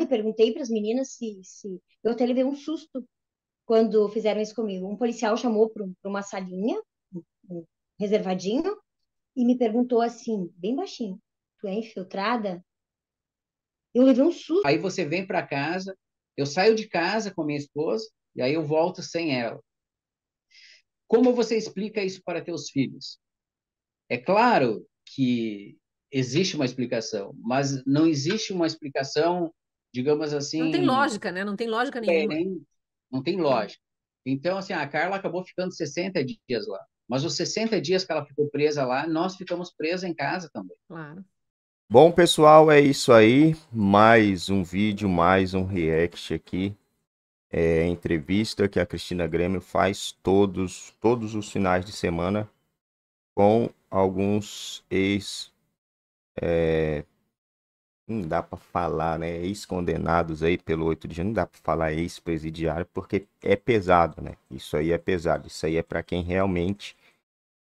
e perguntei para as meninas se, se. Eu até levei um susto quando fizeram isso comigo. Um policial chamou para uma salinha, um reservadinho, e me perguntou assim, bem baixinho: Tu é infiltrada? Eu levei um susto. Aí você vem para casa, eu saio de casa com minha esposa, e aí eu volto sem ela. Como você explica isso para teus filhos? É claro que existe uma explicação, mas não existe uma explicação digamos assim. Não tem assim, lógica, né? Não tem lógica é, nenhuma. não tem lógica. Então, assim, a Carla acabou ficando 60 dias lá. Mas os 60 dias que ela ficou presa lá, nós ficamos presos em casa também. Claro. Bom, pessoal, é isso aí. Mais um vídeo, mais um react aqui. É, entrevista que a Cristina Grêmio faz todos, todos os finais de semana com alguns ex é, não dá para falar, né? Ex-condenados aí pelo 8 de janeiro, não dá para falar ex-presidiário, porque é pesado, né? Isso aí é pesado. Isso aí é para quem realmente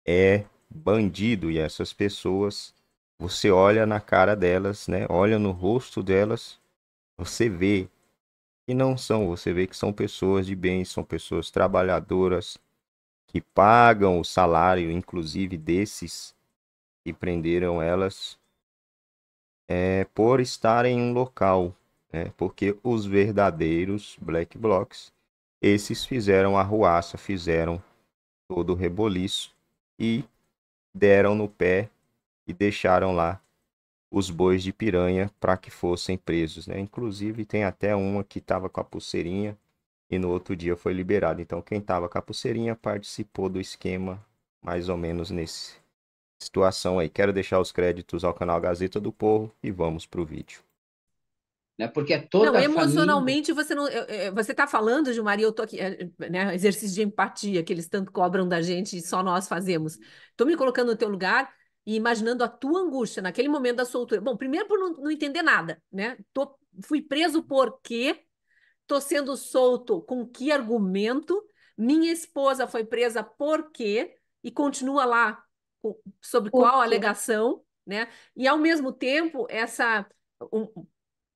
é bandido. E essas pessoas, você olha na cara delas, né? Olha no rosto delas, você vê que não são. Você vê que são pessoas de bem, são pessoas trabalhadoras, que pagam o salário, inclusive desses que prenderam elas é, por estar em um local, né? porque os verdadeiros black blocs, esses fizeram a ruaça, fizeram todo o reboliço e deram no pé e deixaram lá os bois de piranha para que fossem presos. Né? Inclusive, tem até uma que estava com a pulseirinha e no outro dia foi liberado. Então, quem estava com a pulseirinha participou do esquema mais ou menos nesse, situação aí. Quero deixar os créditos ao canal Gazeta do Povo e vamos pro vídeo. Né? Porque é toda não, emocionalmente família... você não, você está falando Gilmaria eu tô aqui, eh, né, exercício de empatia que eles tanto cobram da gente e só nós fazemos. Estou me colocando no teu lugar e imaginando a tua angústia naquele momento da soltura. Bom, primeiro por não, não entender nada, né? Tô, fui preso por quê? Tô sendo solto com que argumento? Minha esposa foi presa por quê? E continua lá sobre qual alegação, né? E ao mesmo tempo, essa um,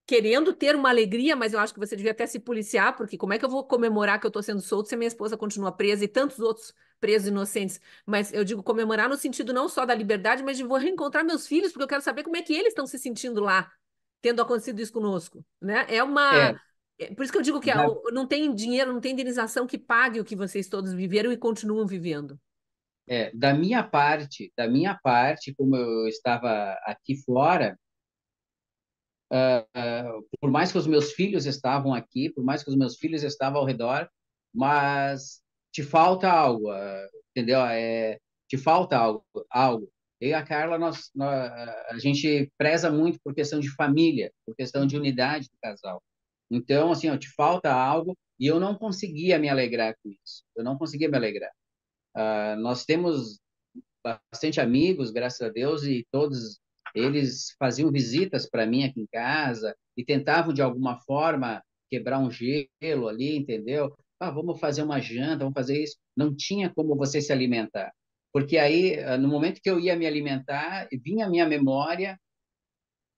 querendo ter uma alegria, mas eu acho que você devia até se policiar, porque como é que eu vou comemorar que eu estou sendo solto se a minha esposa continua presa e tantos outros presos inocentes? Mas eu digo comemorar no sentido não só da liberdade, mas de vou reencontrar meus filhos, porque eu quero saber como é que eles estão se sentindo lá, tendo acontecido isso conosco, né? É uma é. é por isso que eu digo que é né? não tem dinheiro, não tem indenização que pague o que vocês todos viveram e continuam vivendo. É, da minha parte, da minha parte, como eu estava aqui fora, uh, uh, por mais que os meus filhos estavam aqui, por mais que os meus filhos estavam ao redor, mas te falta algo, uh, entendeu? É, te falta algo, algo. Eu e a Carla, nós, nós, a gente preza muito por questão de família, por questão de unidade do casal. Então, assim, ó, te falta algo e eu não conseguia me alegrar com isso. Eu não conseguia me alegrar. Uh, nós temos bastante amigos, graças a Deus, e todos eles faziam visitas para mim aqui em casa e tentavam de alguma forma quebrar um gelo ali, entendeu? Ah, vamos fazer uma janta, vamos fazer isso. Não tinha como você se alimentar. Porque aí, ah, no momento que eu ia me alimentar, vinha a minha memória.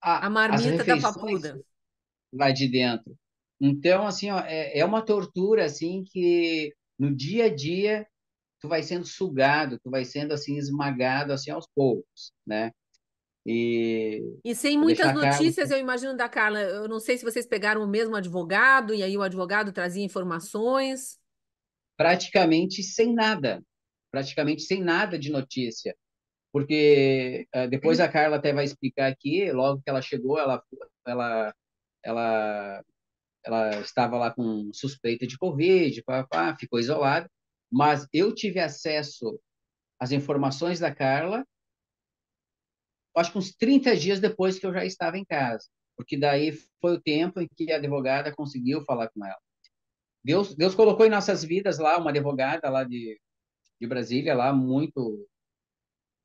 A, a marmita da papuda. Lá de dentro. Então, assim, ó, é, é uma tortura, assim, que no dia a dia tu vai sendo sugado, tu vai sendo assim esmagado assim aos poucos, né? E, e sem muitas notícias, Carla... eu imagino da Carla. Eu não sei se vocês pegaram o mesmo advogado e aí o advogado trazia informações. Praticamente sem nada, praticamente sem nada de notícia, porque eh, depois uhum. a Carla até vai explicar aqui. Logo que ela chegou, ela, ela, ela, ela estava lá com suspeita de covid, pá, pá, ficou isolada. Mas eu tive acesso às informações da Carla, acho que uns 30 dias depois que eu já estava em casa, porque daí foi o tempo em que a advogada conseguiu falar com ela. Deus, Deus colocou em nossas vidas lá uma advogada lá de, de Brasília, lá muito,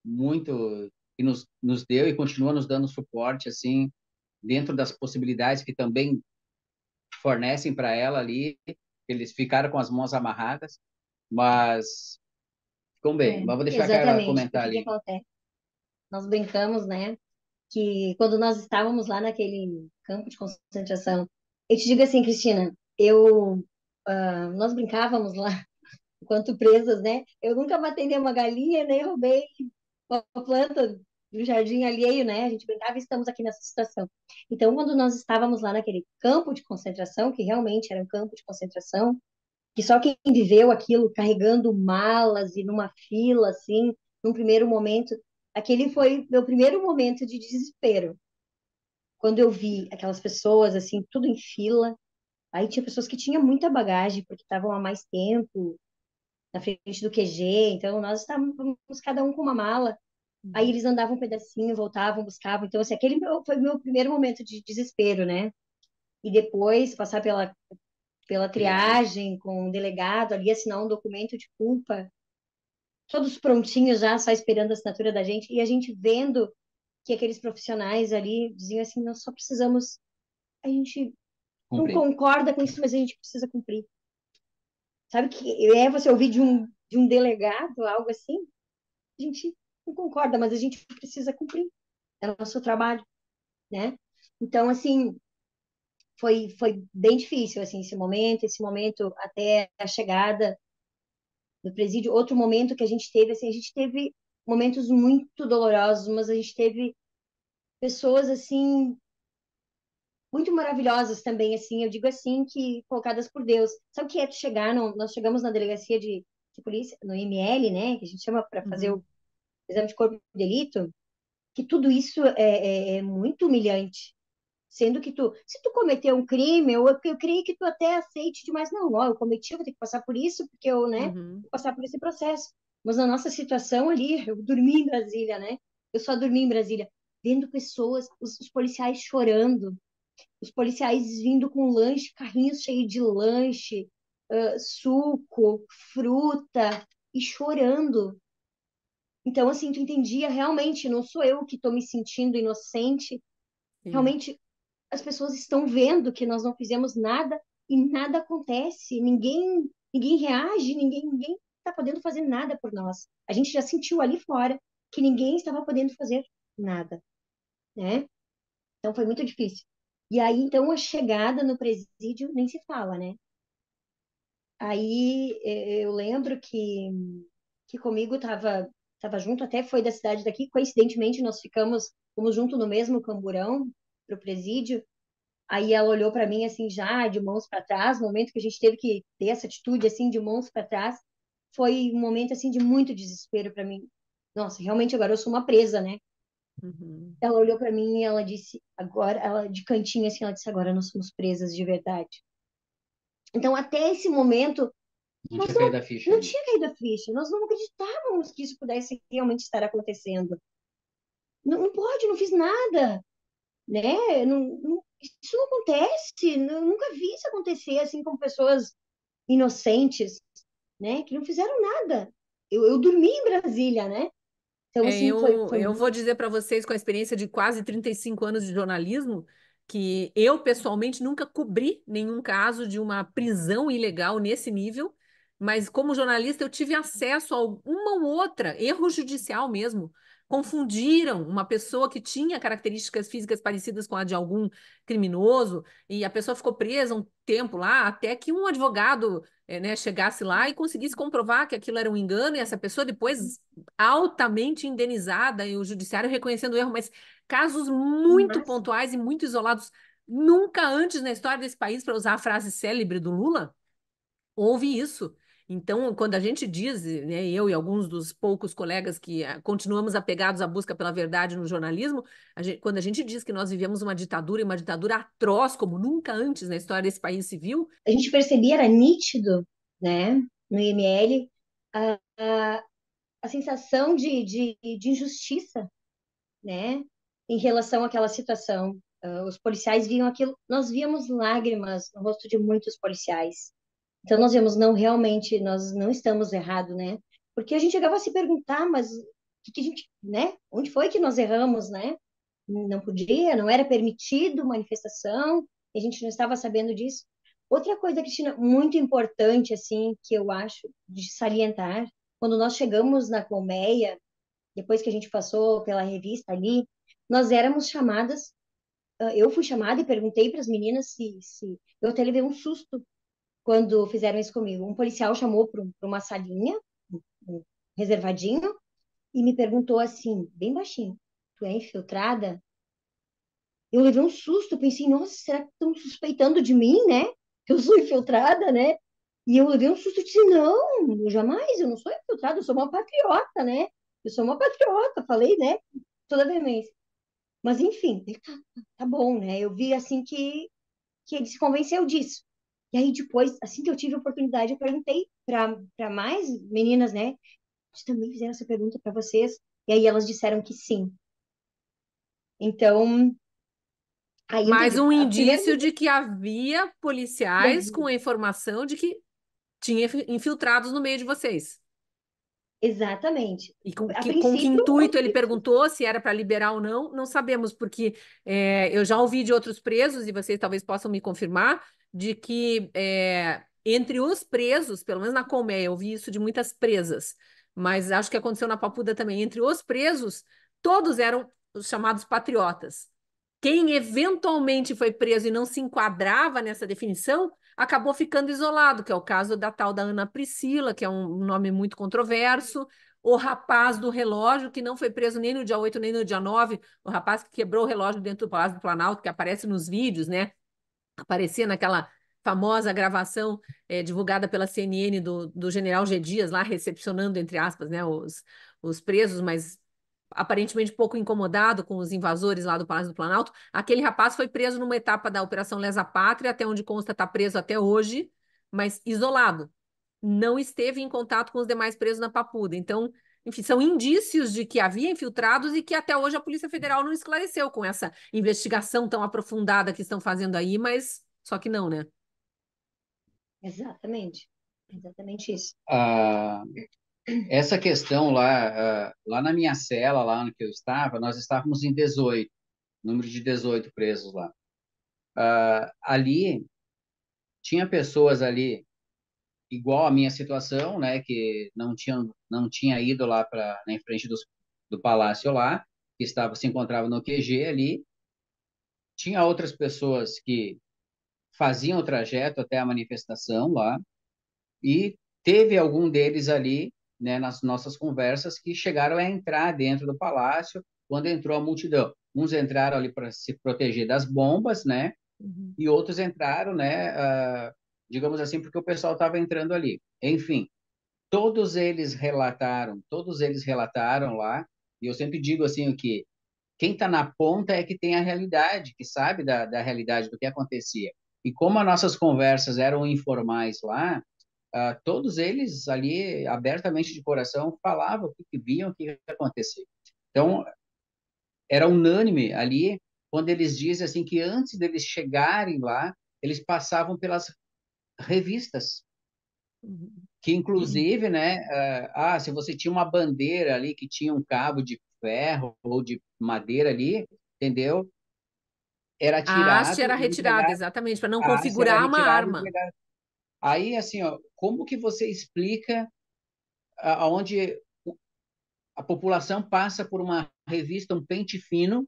muito, que nos, nos deu e continua nos dando suporte, assim, dentro das possibilidades que também fornecem para ela ali. Eles ficaram com as mãos amarradas, mas ficou bem. É, mas vou deixar a Carla comentar ali. Nós brincamos, né? Que quando nós estávamos lá naquele campo de concentração, eu te digo assim, Cristina, eu uh, nós brincávamos lá enquanto presas, né? Eu nunca matei nenhuma galinha, nem roubei uma planta do jardim alheio, né? A gente brincava e estamos aqui nessa situação. Então, quando nós estávamos lá naquele campo de concentração, que realmente era um campo de concentração, que só quem viveu aquilo carregando malas e numa fila, assim, num primeiro momento, aquele foi meu primeiro momento de desespero. Quando eu vi aquelas pessoas, assim, tudo em fila, aí tinha pessoas que tinham muita bagagem, porque estavam há mais tempo na frente do QG, então nós estávamos cada um com uma mala, aí eles andavam um pedacinho, voltavam, buscavam, então, assim, aquele foi meu primeiro momento de desespero, né? E depois, passar pela, pela triagem, com o delegado ali assinar um documento de culpa, todos prontinhos já, só esperando a assinatura da gente, e a gente vendo que aqueles profissionais ali diziam assim, nós só precisamos, a gente cumprir. não concorda com isso, mas a gente precisa cumprir. Sabe que é você ouvir de um, de um delegado algo assim? A gente não concorda, mas a gente precisa cumprir. É nosso trabalho, né? Então, assim, foi, foi bem difícil, assim, esse momento, esse momento até a chegada do presídio. Outro momento que a gente teve, assim, a gente teve momentos muito dolorosos, mas a gente teve pessoas, assim, muito maravilhosas também, assim, eu digo assim, que colocadas por Deus. Sabe o que é tu chegar, no, nós chegamos na delegacia de, de polícia, no IML, né, que a gente chama para fazer uhum. o exame de corpo de delito, que tudo isso é, é, é muito humilhante, Sendo que tu, se tu cometeu um crime, eu, eu creio que tu até aceite demais, não, ó, eu cometi, eu vou ter que passar por isso, porque eu, né, uhum. vou passar por esse processo. Mas na nossa situação ali, eu dormi em Brasília, né? Eu só dormi em Brasília, vendo pessoas, os, os policiais chorando, os policiais vindo com lanche, carrinho cheio de lanche, uh, suco, fruta, e chorando. Então, assim, tu entendia realmente, não sou eu que estou me sentindo inocente. Sim. Realmente, as pessoas estão vendo que nós não fizemos nada e nada acontece, ninguém ninguém reage, ninguém ninguém está podendo fazer nada por nós. A gente já sentiu ali fora que ninguém estava podendo fazer nada, né? Então foi muito difícil. E aí então a chegada no presídio nem se fala, né? Aí eu lembro que que comigo estava estava junto, até foi da cidade daqui, coincidentemente nós ficamos fomos junto no mesmo camburão, para o presídio. Aí ela olhou para mim assim já de mãos para trás, no momento que a gente teve que ter essa atitude assim de mãos para trás, foi um momento assim de muito desespero para mim. Nossa, realmente agora eu sou uma presa, né? Uhum. Ela olhou para mim e ela disse agora, ela de cantinho assim, ela disse agora nós somos presas de verdade. Então até esse momento não tinha, não, ficha, não tinha caído a ficha. Nós não acreditávamos que isso pudesse realmente estar acontecendo. Não, não pode, não fiz nada né? Não, não, isso não acontece, eu nunca vi isso acontecer assim com pessoas inocentes, né? Que não fizeram nada. Eu, eu dormi em Brasília, né? Então, é, assim, eu, foi, foi... eu vou dizer para vocês, com a experiência de quase 35 anos de jornalismo, que eu pessoalmente nunca cobri nenhum caso de uma prisão ilegal nesse nível, mas como jornalista eu tive acesso a uma ou outra, erro judicial mesmo, confundiram uma pessoa que tinha características físicas parecidas com a de algum criminoso e a pessoa ficou presa um tempo lá até que um advogado é, né, chegasse lá e conseguisse comprovar que aquilo era um engano e essa pessoa depois hum. altamente indenizada e o judiciário reconhecendo o erro, mas casos muito mas... pontuais e muito isolados. Nunca antes na história desse país, para usar a frase célebre do Lula, houve isso. Então, quando a gente diz, né, eu e alguns dos poucos colegas que eh, continuamos apegados à busca pela verdade no jornalismo, a gente, quando a gente diz que nós vivemos uma ditadura, e uma ditadura atroz como nunca antes na história desse país civil, a gente percebia era nítido, né, no IML, a, a, a sensação de, de, de, injustiça, né, em relação àquela situação. Uh, os policiais viam aquilo, nós víamos lágrimas no rosto de muitos policiais então nós vemos, não, realmente, nós não estamos errados, né? Porque a gente chegava a se perguntar, mas que, que a gente, né? Onde foi que nós erramos, né? Não podia, não era permitido manifestação, a gente não estava sabendo disso. Outra coisa, Cristina, muito importante, assim, que eu acho de salientar, quando nós chegamos na colmeia, depois que a gente passou pela revista ali, nós éramos chamadas, ah, eu fui chamada e perguntei para as meninas se, se... Eu até levei um susto, quando fizeram isso comigo. Um policial chamou para uma salinha, um reservadinho, e me perguntou assim, bem baixinho: Tu é infiltrada? Eu levei um susto, pensei, nossa, será que estão suspeitando de mim, né? Que eu sou infiltrada, né? E eu levei um susto e disse, não, eu jamais, eu não sou infiltrada, eu sou uma patriota, né? Eu sou uma patriota, falei, né? Toda veemência. Mas, enfim, tá, tá, tá bom, né? Eu vi, assim, que, que ele se convenceu disso. E aí depois, assim que eu tive a oportunidade, eu perguntei para mais meninas, né? Eles também fizeram essa pergunta para vocês. E aí elas disseram que sim. Então. Aí Mais um indício primeira... de que havia policiais com a informação de que tinha infiltrados no meio de vocês. Exatamente. E com, que, com que, intuito ele perguntou se era para liberar ou não? Não sabemos, porque é, eu já ouvi de outros presos, e vocês talvez possam me confirmar, de que é, entre os presos, pelo menos na Colmeia, eu ouvi isso de muitas presas, mas acho que aconteceu na Papuda também, entre os presos, todos eram os chamados patriotas. Quem eventualmente foi preso e não se enquadrava nessa definição acabou ficando isolado, que é o caso da tal da Ana Priscila, que é um nome muito controverso, o rapaz do relógio, que não foi preso nem no dia 8, nem no dia 9, o rapaz que quebrou o relógio dentro do Palácio do Planalto, que aparece nos vídeos, né? Aparecia naquela famosa gravação é, divulgada pela CNN do, do general G. Dias, lá recepcionando, entre aspas, né, os, os presos, mas aparentemente pouco incomodado com os invasores lá do Palácio do Planalto, aquele rapaz foi preso numa etapa da Operação Lesa Pátria, até onde consta está preso até hoje, mas isolado. Não esteve em contato com os demais presos na Papuda. Então, enfim, são indícios de que havia infiltrados e que até hoje a Polícia Federal não esclareceu com essa investigação tão aprofundada que estão fazendo aí, mas só que não, né? Exatamente. Exatamente isso. Ah, essa questão lá, ah, lá na minha cela, lá onde eu estava, nós estávamos em 18, número de 18 presos lá. Ah, ali, tinha pessoas ali igual à minha situação, né, que não tinha não tinha ido lá para na frente dos, do palácio lá, que estava se encontrava no QG ali. Tinha outras pessoas que faziam o trajeto até a manifestação lá e teve algum deles ali né, nas nossas conversas que chegaram a entrar dentro do palácio quando entrou a multidão. Uns entraram ali para se proteger das bombas, né? Uhum. E outros entraram, né? Uh, digamos assim, porque o pessoal estava entrando ali. Enfim, todos eles relataram, todos eles relataram lá. E eu sempre digo assim que quem está na ponta é que tem a realidade, que sabe da, da realidade do que acontecia. E como as nossas conversas eram informais lá, Uh, todos eles ali, abertamente de coração, falavam o que, que viam, o que ia acontecer. Então, era unânime ali quando eles dizem assim que antes deles chegarem lá, eles passavam pelas revistas. Uhum. Que, inclusive, uhum. né? Uh, ah, se você tinha uma bandeira ali que tinha um cabo de ferro ou de madeira ali, entendeu? Era ah, tirada. A haste era retirada, exatamente, para não configurar uma arma. Aí, assim, ó, como que você explica aonde a população passa por uma revista, um pente fino,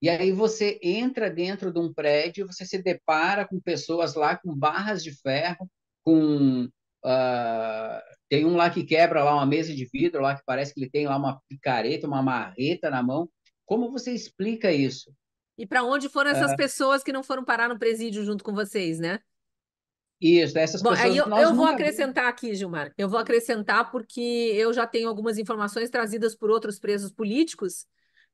e aí você entra dentro de um prédio, você se depara com pessoas lá com barras de ferro, com uh, tem um lá que quebra lá uma mesa de vidro lá que parece que ele tem lá uma picareta, uma marreta na mão. Como você explica isso? E para onde foram essas uh, pessoas que não foram parar no presídio junto com vocês, né? Isso, essas Bom, pessoas. eu, nós eu vou acrescentar aqui, Gilmar. Eu vou acrescentar porque eu já tenho algumas informações trazidas por outros presos políticos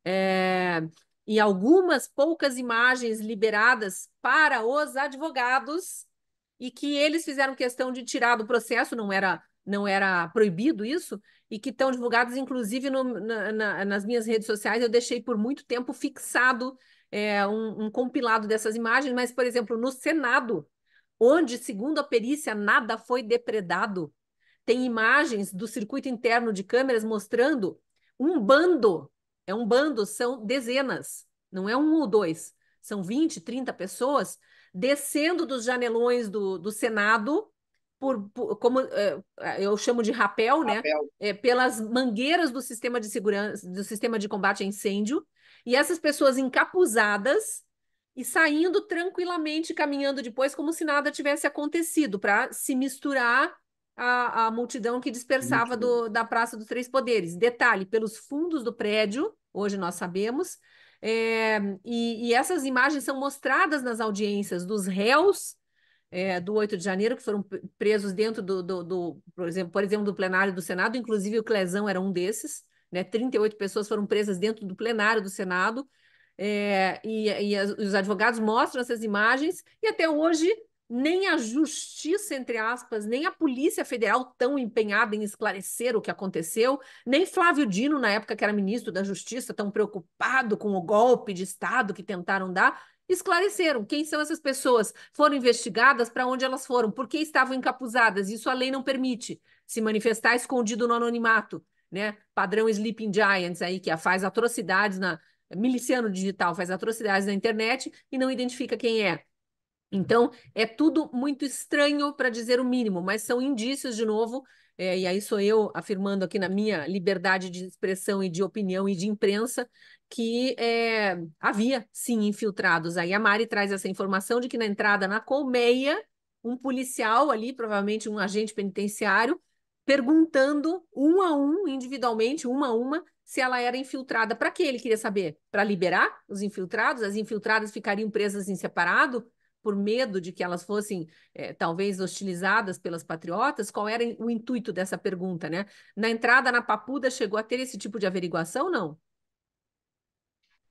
é, e algumas poucas imagens liberadas para os advogados e que eles fizeram questão de tirar do processo, não era não era proibido isso, e que estão divulgadas, inclusive, no, na, na, nas minhas redes sociais. Eu deixei por muito tempo fixado é, um, um compilado dessas imagens, mas, por exemplo, no Senado, onde, segundo a perícia, nada foi depredado. Tem imagens do circuito interno de câmeras mostrando um bando. É um bando, são dezenas, não é um ou dois, são 20, 30 pessoas descendo dos janelões do, do Senado por, por, como eh, eu chamo de rapel, né? É, pelas mangueiras do sistema de segurança, do sistema de combate a incêndio, e essas pessoas encapuzadas e saindo tranquilamente, caminhando depois, como se nada tivesse acontecido, para se misturar à, a multidão que dispersava do, da Praça dos Três Poderes. Detalhe: pelos fundos do prédio, hoje nós sabemos, é, e, e, essas imagens são mostradas nas audiências dos réus. É, do 8 de janeiro, que foram presos dentro do, do, do, por, exemplo, por exemplo, do plenário do Senado, inclusive o Clezão era um desses, né? 38 pessoas foram presas dentro do plenário do Senado, é, e, e os advogados mostram essas imagens, e até hoje nem a justiça, entre aspas, nem a Polícia Federal tão empenhada em esclarecer o que aconteceu, nem Flávio Dino, na época que era ministro da Justiça, tão preocupado com o golpe de Estado que tentaram dar, esclareceram quem são essas pessoas, foram investigadas para onde elas foram, por que estavam encapuzadas, isso a lei não permite, se manifestar escondido no anonimato, né? Padrão Sleeping Giants aí, que faz atrocidades na, miliciano digital faz atrocidades na internet e não identifica quem é. Então, é tudo muito estranho para dizer o mínimo, mas são indícios, de novo, é, e aí sou eu afirmando aqui na minha liberdade de expressão e de opinião e de imprensa, que é, havia sim infiltrados. Aí a Mari traz essa informação de que na entrada na colmeia, um policial ali, provavelmente um agente penitenciário, perguntando um a um, individualmente, uma a uma, se ela era infiltrada. Para que ele queria saber? Para liberar os infiltrados? As infiltradas ficariam presas em separado? por medo de que elas fossem é, talvez hostilizadas pelas patriotas? Qual era o intuito dessa pergunta, né? Na entrada na Papuda chegou a ter esse tipo de averiguação, ou não?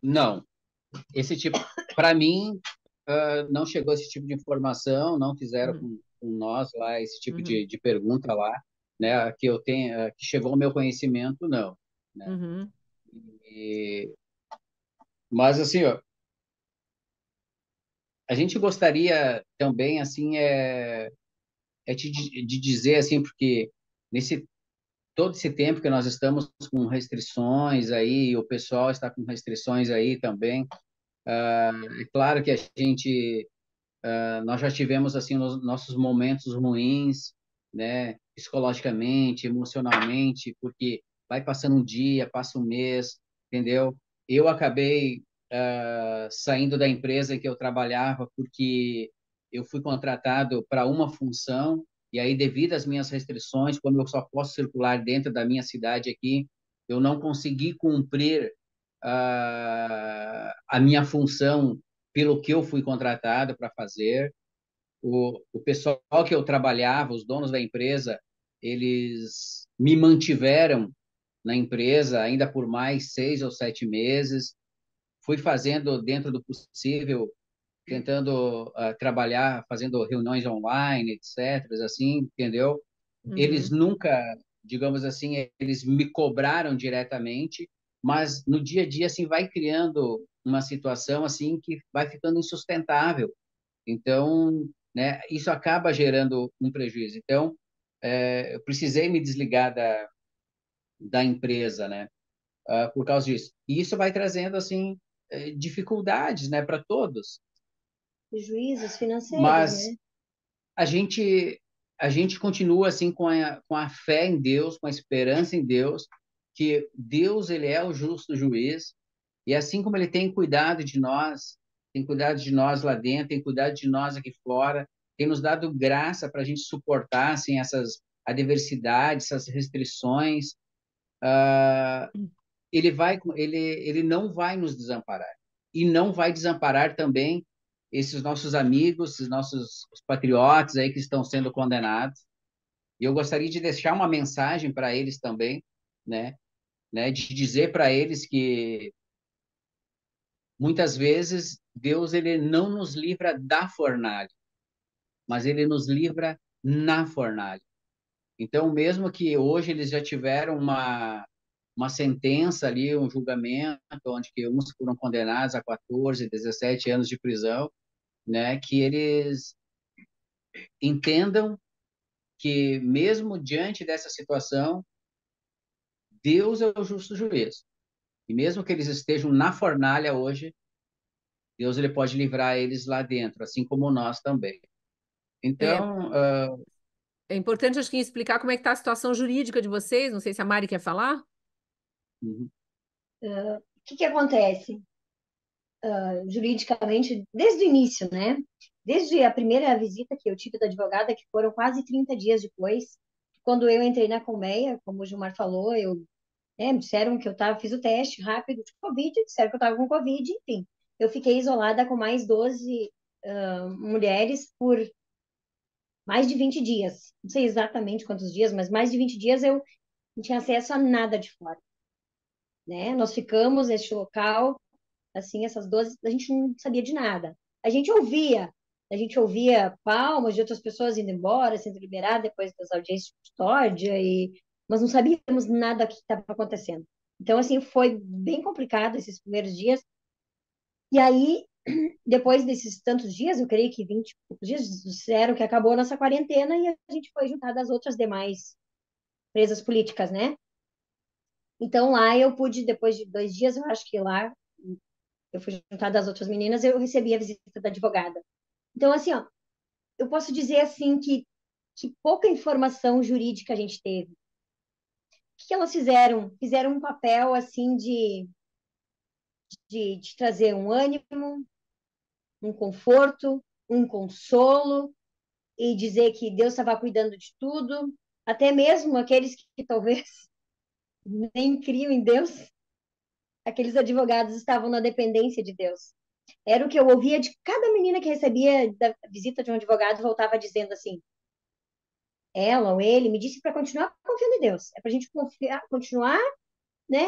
Não. Esse tipo, para mim, uh, não chegou esse tipo de informação, não fizeram uhum. com, com, nós lá esse tipo uhum. de, de, pergunta lá, né? Que eu tenha, que chegou ao meu conhecimento, não. Né? Uhum. E... Mas, assim, ó, a gente gostaria também, assim, é, é te, de dizer, assim, porque nesse todo esse tempo que nós estamos com restrições aí, o pessoal está com restrições aí também, uh, é claro que a gente... Uh, nós já tivemos assim nos, nossos momentos ruins, né, psicologicamente, emocionalmente, porque vai passando um dia, passa um mês, entendeu? Eu acabei uh, saindo da empresa em que eu trabalhava porque eu fui contratado para uma função e aí, devido às minhas restrições, como eu só posso circular dentro da minha cidade aqui, eu não consegui cumprir uh, a minha função pelo que eu fui contratado para fazer. O, o pessoal que eu trabalhava, os donos da empresa, eles me mantiveram na empresa ainda por mais seis ou sete meses. Fui fazendo dentro do possível, tentando uh, trabalhar, fazendo reuniões online, etc. Assim, entendeu? Uhum. Eles nunca, digamos assim, eles me cobraram diretamente, mas no dia a dia assim vai criando uma situação assim que vai ficando insustentável. Então, né, isso acaba gerando um prejuízo. Então, é, eu precisei me desligar da, da empresa, né? Uh, por causa disso. E isso vai trazendo, assim, eh, dificuldades, né, para todos. Prejuízos financeiros, Mas né? a gente, a gente continua, assim, com a, com a fé em Deus, com a esperança em Deus, que Deus, ele é o justo juiz, e assim como ele tem cuidado de nós, tem cuidado de nós lá dentro, tem cuidado de nós aqui fora, tem nos dado graça para a gente suportar, assim, essas adversidades, essas restrições, uh, ele, vai, ele, ele não vai nos desamparar. E não vai desamparar também esses nossos amigos, esses nossos patriotas aí que estão sendo condenados. E eu gostaria de deixar uma mensagem para eles também, né? né? De dizer para eles que muitas vezes Deus ele não nos livra da fornalha, mas ele nos livra na fornalha. Então, mesmo que hoje eles já tiveram uma, uma sentença ali, um julgamento, onde que uns foram condenados a 14, 17 anos de prisão, né, que eles entendam que mesmo diante dessa situação, Deus é o justo juiz. E mesmo que eles estejam na fornalha hoje, Deus ele pode livrar eles lá dentro, assim como nós também. É. Então, é. uh, é importante, acho que, explicar como é que está a situação jurídica de vocês. Não sei se a Mari quer falar. Uhum. Uh, o que, que acontece uh, juridicamente desde o início, né? Desde a primeira visita que eu tive da advogada, que foram quase 30 dias depois, quando eu entrei na colmeia, como o Gilmar falou, eu né, me disseram que eu tava, fiz o teste rápido de Covid, disseram que eu estava com Covid, enfim. Eu fiquei isolada com mais 12 uh, ah, mulheres por mais de 20 dias. Não sei exatamente quantos dias, mas mais de 20 dias eu não tinha acesso a nada de fora. Né? Nós ficamos neste local, assim, essas 12, a gente não sabia de nada. A gente ouvia, a gente ouvia palmas de outras pessoas indo embora, sendo liberadas depois das audiências de custódia, e... mas não sabíamos nada que estava acontecendo. Então, assim, foi bem complicado esses primeiros dias. E aí, depois desses tantos dias, eu creio que 20 dias, disseram que acabou a nossa quarentena e a gente foi juntada às outras demais presas políticas, né? Então lá eu pude, depois de dois dias, eu acho que lá eu fui juntada às outras meninas, eu recebi a visita da advogada. Então, assim, ó, eu posso dizer assim que, que pouca informação jurídica a gente teve. O que elas fizeram? Fizeram um papel assim de de, de, trazer um ânimo, um conforto, um consolo e dizer que Deus estava cuidando de tudo, até mesmo aqueles que, que talvez nem criam em Deus, aqueles advogados estavam na dependência de Deus. Era o que eu ouvia de cada menina que recebia da visita de um advogado, voltava dizendo assim: ela ou ele me disse para continuar confiando em Deus. É para a gente confiar, continuar, né,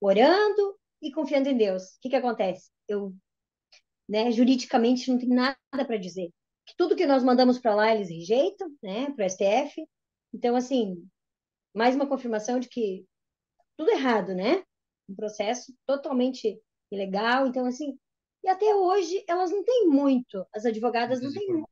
orando e confiando em Deus. O que que acontece? Eu né, juridicamente não tem nada para dizer. Que tudo que nós mandamos para lá eles rejeitam, né, para o STF. Então, assim, mais uma confirmação de que tudo errado, né? Um processo totalmente ilegal. Então, assim, e até hoje elas não têm muito, as advogadas não têm,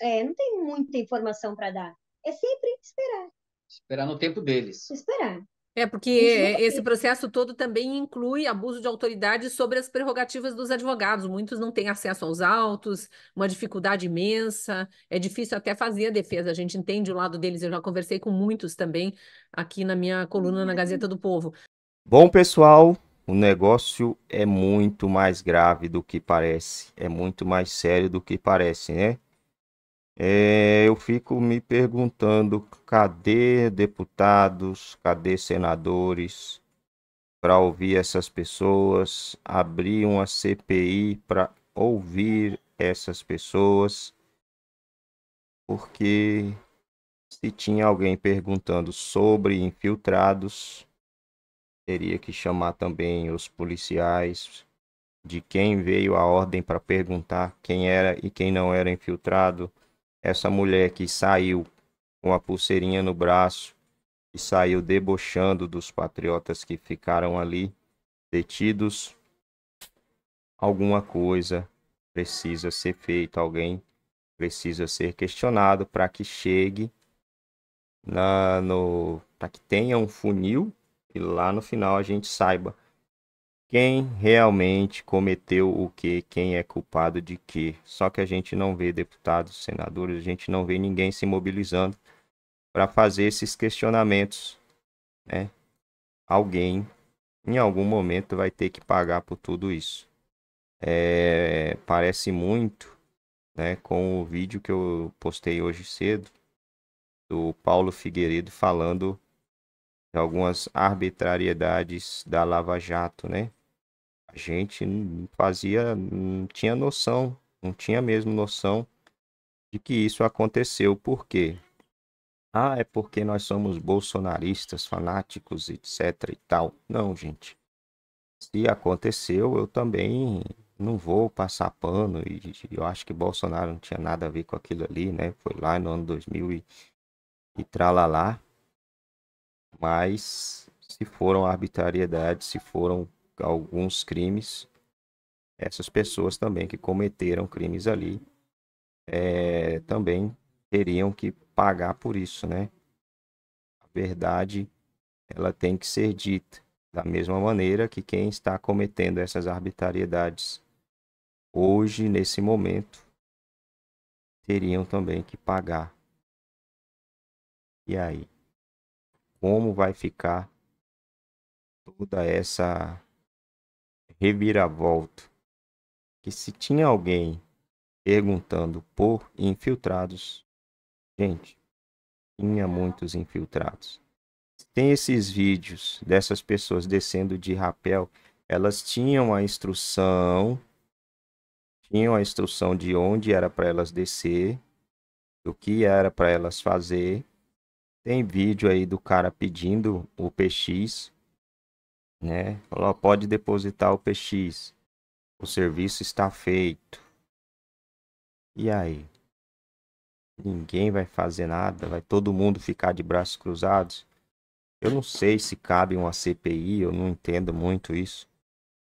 é, não têm muita informação para dar. É sempre esperar. Esperar no tempo deles. Esperar. É, porque é, esse processo todo também inclui abuso de autoridade sobre as prerrogativas dos advogados. Muitos não têm acesso aos autos, uma dificuldade imensa, é difícil até fazer a defesa. A gente entende o lado deles, eu já conversei com muitos também aqui na minha coluna na Gazeta do Povo. Bom, pessoal, o negócio é muito mais grave do que parece, é muito mais sério do que parece, né? É, eu fico me perguntando: cadê deputados, cadê senadores para ouvir essas pessoas, abrir uma CPI para ouvir essas pessoas? Porque se tinha alguém perguntando sobre infiltrados, teria que chamar também os policiais de quem veio a ordem para perguntar quem era e quem não era infiltrado essa mulher que saiu com a pulseirinha no braço e saiu debochando dos patriotas que ficaram ali detidos. Alguma coisa precisa ser feita, alguém precisa ser questionado para que chegue na no para que tenha um funil e lá no final a gente saiba quem realmente cometeu o que, quem é culpado de que. Só que a gente não vê deputados, senadores, a gente não vê ninguém se mobilizando para fazer esses questionamentos, né? Alguém, em algum momento, vai ter que pagar por tudo isso. É, parece muito, né, com o vídeo que eu postei hoje cedo do Paulo Figueiredo falando de algumas arbitrariedades da Lava Jato, né? A gente fazia, não tinha noção, não tinha mesmo noção de que isso aconteceu. Por quê? Ah, é porque nós somos bolsonaristas, fanáticos, etc e tal. Não, gente. Se aconteceu, eu também não vou passar pano e eu acho que Bolsonaro não tinha nada a ver com aquilo ali, né? Foi lá no ano 2000 e, e tralalá. Mas se foram arbitrariedades, se foram alguns crimes, essas pessoas também que cometeram crimes ali é, também teriam que pagar por isso, né? A verdade ela tem que ser dita da mesma maneira que quem está cometendo essas arbitrariedades hoje nesse momento teriam também que pagar. E aí, como vai ficar toda essa reviravolta que se tinha alguém perguntando por infiltrados, gente, tinha muitos infiltrados. Tem esses vídeos dessas pessoas descendo de rapel, elas tinham a instrução, tinham a instrução de onde era para elas descer, do que era para elas fazer. Tem vídeo aí do cara pedindo o PX né? Falou, pode depositar o PX. O serviço está feito. E aí? Ninguém vai fazer nada, vai todo mundo ficar de braços cruzados. Eu não sei se cabe uma CPI, eu não entendo muito isso,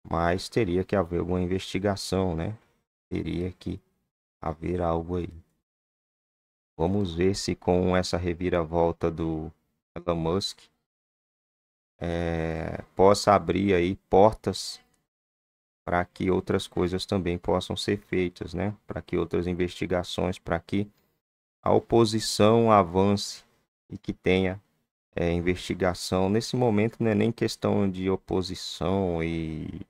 mas teria que haver alguma investigação, né? Teria que haver algo aí. Vamos ver se com essa reviravolta do Elon Musk é, possa abrir aí portas para que outras coisas também possam ser feitas, né? Para que outras investigações, para que a oposição avance e que tenha é, investigação. Nesse momento não é nem questão de oposição e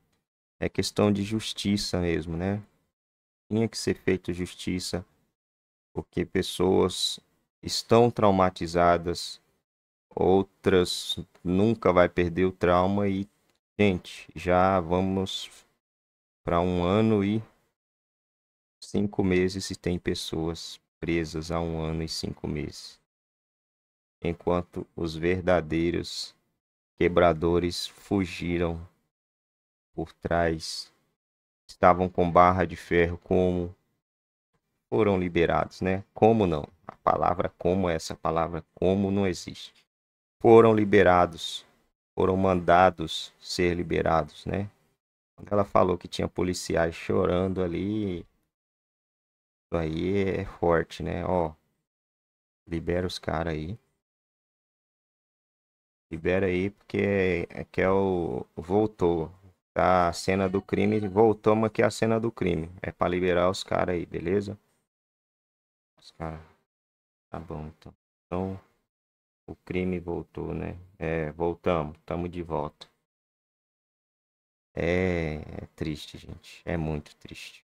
é questão de justiça mesmo, né? Tinha que ser feita justiça porque pessoas estão traumatizadas outras nunca vai perder o trauma e gente já vamos para um ano e cinco meses e tem pessoas presas a um ano e cinco meses enquanto os verdadeiros quebradores fugiram por trás estavam com barra de ferro como foram liberados né como não a palavra como é essa palavra como não existe foram liberados, foram mandados ser liberados, né? Quando ela falou que tinha policiais chorando ali, isso aí é forte, né? Ó, libera os caras aí. Libera aí porque é que é o voltou. Tá, a cena do crime voltou, mas que é a cena do crime. É para liberar os caras aí, beleza? Os caras. Tá bom, então. Então, o crime voltou, né? É, voltamos, estamos de volta. É, é triste, gente. É muito triste.